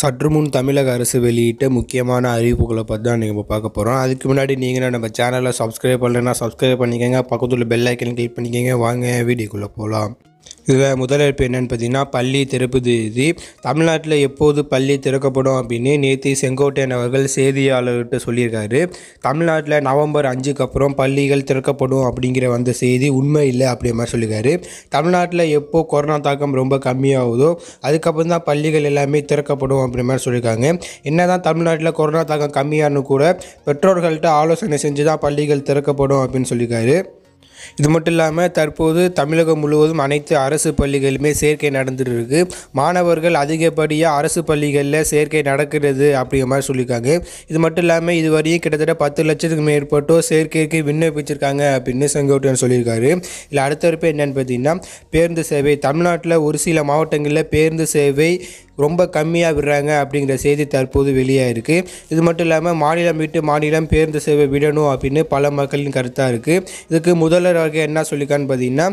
சற்றுமுன் தமிழக அரசு வெளியிட்ட முக்கியமான அறிவிப்புகளை பற்றி தான் நீங்கள் இப்போ பார்க்க போகிறோம் அதுக்கு முன்னாடி நீங்கள் நம்ம சேனலை சப்ஸ்கிரைப் பண்ணலைன்னா சப்ஸ்கிரைப் பண்ணிக்கோங்க பக்கத்தில் பெல் ஐக்கன் கிளிக் பண்ணிக்கோங்க வாங்க வீடியோக்குள்ளே போகலாம் இதில் முதலமைப்பு என்னென்னு பார்த்தீங்கன்னா பள்ளி திறப்பு தேதி தமிழ்நாட்டில் எப்போது பள்ளி திறக்கப்படும் அப்படின்னு நேத்தி செங்கோட்டையன் அவர்கள் செய்தியாளர்கிட்ட சொல்லியிருக்காரு தமிழ்நாட்டில் நவம்பர் அஞ்சுக்கு அப்புறம் பள்ளிகள் திறக்கப்படும் அப்படிங்கிற வந்த செய்தி உண்மை இல்லை அப்படிய மாதிரி சொல்லியிருக்காரு தமிழ்நாட்டில் எப்போ கொரோனா தாக்கம் ரொம்ப கம்மியாகுதோ அதுக்கப்புறம் தான் பள்ளிகள் எல்லாமே திறக்கப்படும் அப்படி மாதிரி சொல்லியிருக்காங்க என்ன தான் தமிழ்நாட்டில் கொரோனா தாக்கம் கம்மியானு கூட பெற்றோர்கள்ட்ட ஆலோசனை செஞ்சு தான் பள்ளிகள் திறக்கப்படும் அப்படின்னு சொல்லியிருக்காரு இது மட்டும் இல்லாமல் தற்போது தமிழகம் முழுவதும் அனைத்து அரசு பள்ளிகளுமே சேர்க்கை நடந்துட்டு மாணவர்கள் அதிகப்படியாக அரசு பள்ளிகளில் சேர்க்கை நடக்கிறது அப்படிங்கிற மாதிரி சொல்லியிருக்காங்க இது மட்டும் இல்லாமல் இதுவரையும் கிட்டத்தட்ட பத்து லட்சத்துக்கு மேற்பட்டோர் சேர்க்கைக்கு விண்ணப்பிச்சிருக்காங்க அப்படின்னு செங்கோட்டையன் சொல்லியிருக்காரு இல்லை அடுத்த ஒரு என்னென்னு பார்த்தீங்கன்னா பேருந்து சேவை தமிழ்நாட்டில் ஒரு சில மாவட்டங்களில் பேருந்து சேவை ரொம்ப கம்மியாக விடுறாங்க அப்படிங்கிற செய்தி தற்போது வெளியாக இருக்குது இது மட்டும் இல்லாமல் மாநிலம் விட்டு மாநிலம் பேருந்து சேவை விடணும் அப்படின்னு பல மக்களின் கருத்தாக இருக்குது இதுக்கு முதல்வர் அவர்கள் என்ன சொல்லிக்கான்னு பார்த்தீங்கன்னா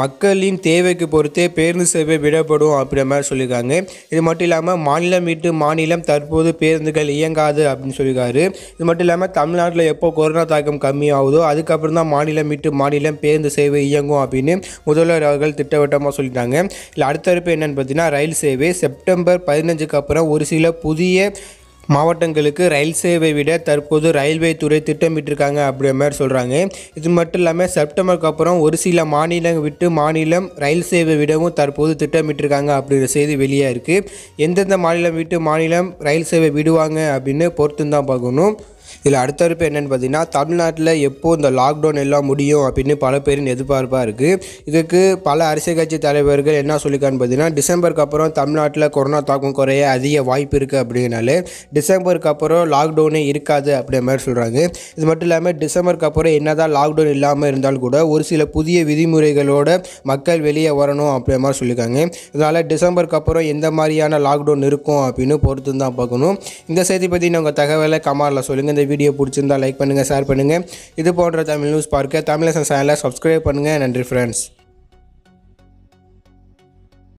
மக்களின் தேவைக்கு பொறுத்தே பேருந்து சேவை விடப்படும் அப்படின்ற மாதிரி சொல்லியிருக்காங்க இது மட்டும் இல்லாமல் மாநிலம் விட்டு மாநிலம் தற்போது பேருந்துகள் இயங்காது அப்படின்னு சொல்லியிருக்காரு இது மட்டும் இல்லாமல் தமிழ்நாட்டில் எப்போ கொரோனா தாக்கம் கம்மியாகுதோ அதுக்கப்புறம் தான் மாநிலம் விட்டு மாநிலம் பேருந்து சேவை இயங்கும் அப்படின்னு முதல்வர் அவர்கள் திட்டவட்டமாக சொல்லிட்டாங்க இல்லை அடுத்தடுப்பு என்னென்னு பார்த்தீங்கன்னா ரயில் சேவை செப்டம்பர் பதினஞ்சுக்கு அப்புறம் ஒரு சில புதிய மாவட்டங்களுக்கு ரயில் சேவை விட தற்போது ரயில்வே துறை திட்டமிட்டிருக்காங்க அப்படிங்கிற மாதிரி சொல்கிறாங்க இது மட்டும் இல்லாமல் செப்டம்பருக்கு அப்புறம் ஒரு சில மாநிலம் விட்டு மாநிலம் ரயில் சேவை விடவும் தற்போது திட்டமிட்டிருக்காங்க அப்படிங்கிற செய்தி வெளியாக இருக்குது எந்தெந்த மாநிலம் விட்டு மாநிலம் ரயில் சேவை விடுவாங்க அப்படின்னு பொறுத்து தான் பார்க்கணும் இதில் அடுத்த இருப்பு என்னென்னு பார்த்தீங்கன்னா தமிழ்நாட்டில் எப்போது இந்த லாக்டவுன் எல்லாம் முடியும் அப்படின்னு பல பேரின் எதிர்பார்ப்பாக இருக்குது இதுக்கு பல அரசியல் கட்சி தலைவர்கள் என்ன சொல்லிக்கான்னு பார்த்தீங்கன்னா டிசம்பருக்கு அப்புறம் தமிழ்நாட்டில் கொரோனா தாக்கம் குறைய அதிக வாய்ப்பு இருக்குது அப்படின்னாலே டிசம்பருக்கு அப்புறம் லாக்டவுனே இருக்காது அப்படின்ற மாதிரி சொல்கிறாங்க இது மட்டும் இல்லாமல் டிசம்பருக்கு அப்புறம் என்ன தான் லாக்டவுன் இல்லாமல் இருந்தாலும் கூட ஒரு சில புதிய விதிமுறைகளோட மக்கள் வெளியே வரணும் அப்படின்ற மாதிரி சொல்லியிருக்காங்க இதனால் டிசம்பருக்கு அப்புறம் எந்த மாதிரியான லாக்டவுன் இருக்கும் அப்படின்னு பொறுத்து தான் பார்க்கணும் இந்த செய்தி பற்றி உங்கள் தகவலை கமாரில் சொல்லுங்கள் இந்த வீடியோ பிடிச்சிருந்தால் லைக் பண்ணுங்கள் ஷேர் பண்ணுங்கள் இது போன்ற தமிழ் நியூஸ் பார்க்க தமிழசன் சேனலை சப்ஸ்கிரைப் பண்ணுங்கள் நன்றி ஃப்ரெண்ட்ஸ்